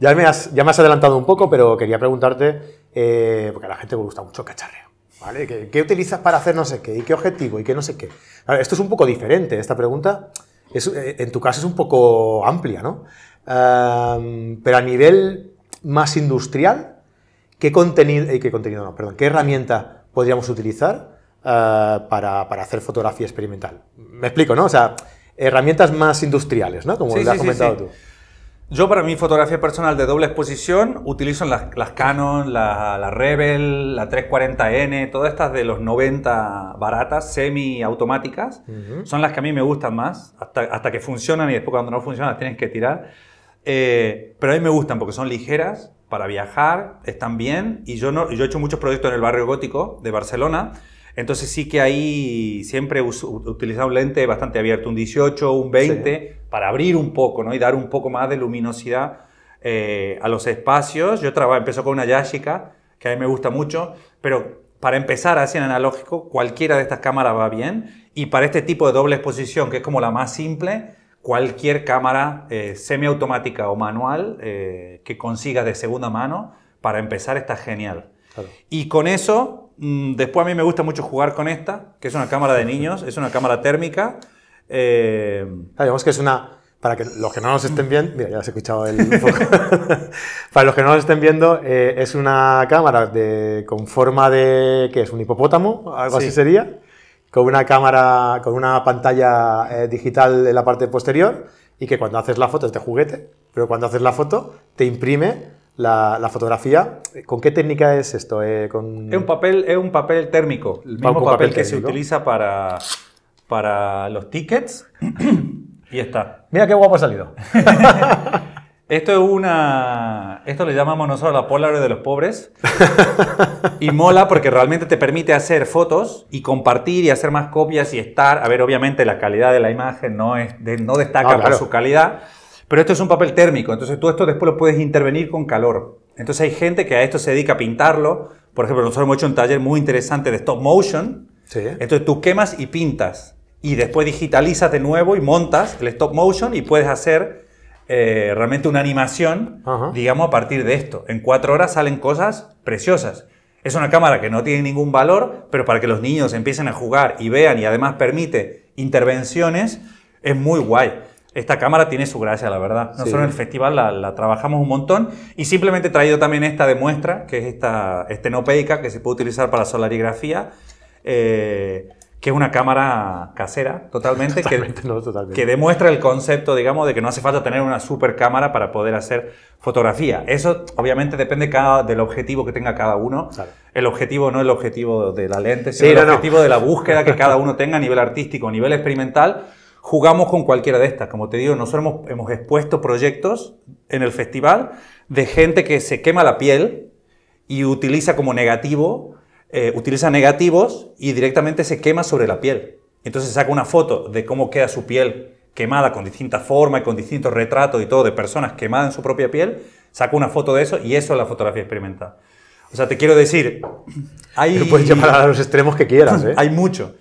Ya me, has, ya me has adelantado un poco, pero quería preguntarte, eh, porque a la gente le gusta mucho cacharreo. ¿Vale? ¿Qué, utilizas para hacer no sé qué? ¿Y qué objetivo? ¿Y qué no sé qué? esto es un poco diferente, esta pregunta. Es, eh, en tu caso es un poco amplia, ¿no? pero a nivel más industrial, ¿qué contenido, y eh, qué contenido no, perdón, qué herramienta podríamos utilizar para, para, hacer fotografía experimental? Me explico, ¿no? O sea, herramientas más industriales, ¿no? Como lo has comentado sí, tú. Yo para mi fotografía personal de doble exposición utilizo las, las Canon, la, Rebel, la 340N, todas estas de los 90 baratas, semi-automáticas. Son las que a mí me gustan más, hasta, hasta, que funcionan y después cuando no funcionan las tienes que tirar. Eh, pero a mí me gustan porque son ligeras, para viajar, están bien. Y yo, no, yo he hecho muchos proyectos en el barrio gótico de Barcelona. Entonces sí que ahí siempre he utilizado un lente bastante abierto, un 18, un 20, para abrir un poco ¿no? y dar un poco más de luminosidad eh, a los espacios. Yo trabajo, empezó con una Yashica, que a mí me gusta mucho, pero para empezar así en analógico, cualquiera de estas cámaras va bien. Y para este tipo de doble exposición, que es como la más simple, cualquier cámara eh, semiautomática o manual eh, que consiga de segunda mano, para empezar está genial. Y con eso, mm, después a mí me gusta mucho jugar con esta, que es una cámara de niños, es una cámara térmica. Eh... Digamos que es una... Para que los que no nos estén viendo, mira, ya has escuchado el para los que no nos estén viendo, eh, es una cámara de, con forma de, Que es? ¿Un hipopótamo? Algo así sería. Con una cámara, con una pantalla eh, digital en la parte posterior y que cuando haces la foto es de juguete, pero cuando haces la foto te imprime la, fotografía. ¿Con qué técnica es esto? Eh, con... es, un papel, es un papel térmico, el mismo papel, que se utiliza para, para los tickets. y está. Mira qué guapo ha salido. Esto es una. Esto le llamamos nosotros la Polaroid de los pobres. y mola porque realmente te permite hacer fotos y compartir y hacer más copias y estar. A ver, obviamente la calidad de la imagen no, es no destaca ah, por su calidad, pero esto es un papel térmico. Entonces tú esto después lo puedes intervenir con calor. Entonces hay gente que a esto se dedica a pintarlo. Por ejemplo, nosotros hemos hecho un taller muy interesante de stop motion. Sí. Entonces tú quemas y pintas y después digitalizas de nuevo y montas el stop motion y puedes hacer eh, realmente una animación, digamos, a partir de esto. En cuatro horas salen cosas preciosas. Es una cámara que no tiene ningún valor, pero para que los niños empiecen a jugar y vean y además permite intervenciones, es muy guay. Esta cámara tiene su gracia, la verdad. Nosotros en el festival la, trabajamos un montón y simplemente he traído también esta de muestra, que es esta estenopeica que se puede utilizar para solarigrafía. Eh, que es una cámara casera totalmente, que, demuestra el concepto, digamos, de que no hace falta tener una super cámara para poder hacer fotografía. Eso obviamente depende del objetivo que tenga cada uno. El objetivo no es el objetivo de la lente, sino el objetivo de la búsqueda que cada uno tenga a nivel artístico, a nivel experimental. Jugamos con cualquiera de estas. Como te digo, nosotros hemos, hemos expuesto proyectos en el festival de gente que se quema la piel y utiliza como negativo eh, utiliza negativos y directamente se quema sobre la piel. Entonces saca una foto de cómo queda su piel quemada con distintas formas y con distintos retratos y todo de personas quemadas en su propia piel, saca una foto de eso y eso es la fotografía experimental. O sea, te quiero decir, hay... Lo puedes llamar a los extremos que quieras, ¿eh? Hay mucho.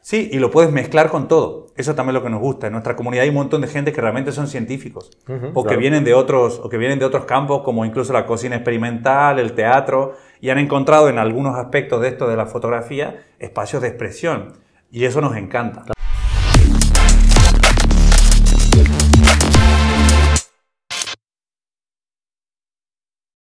Sí, y lo puedes mezclar con todo. Eso también es lo que nos gusta. En nuestra comunidad hay un montón de gente que realmente son científicos vienen de otros, o que vienen de otros campos, como incluso la cocina experimental, el teatro y han encontrado en algunos aspectos de esto de la fotografía espacios de expresión. Y eso nos encanta.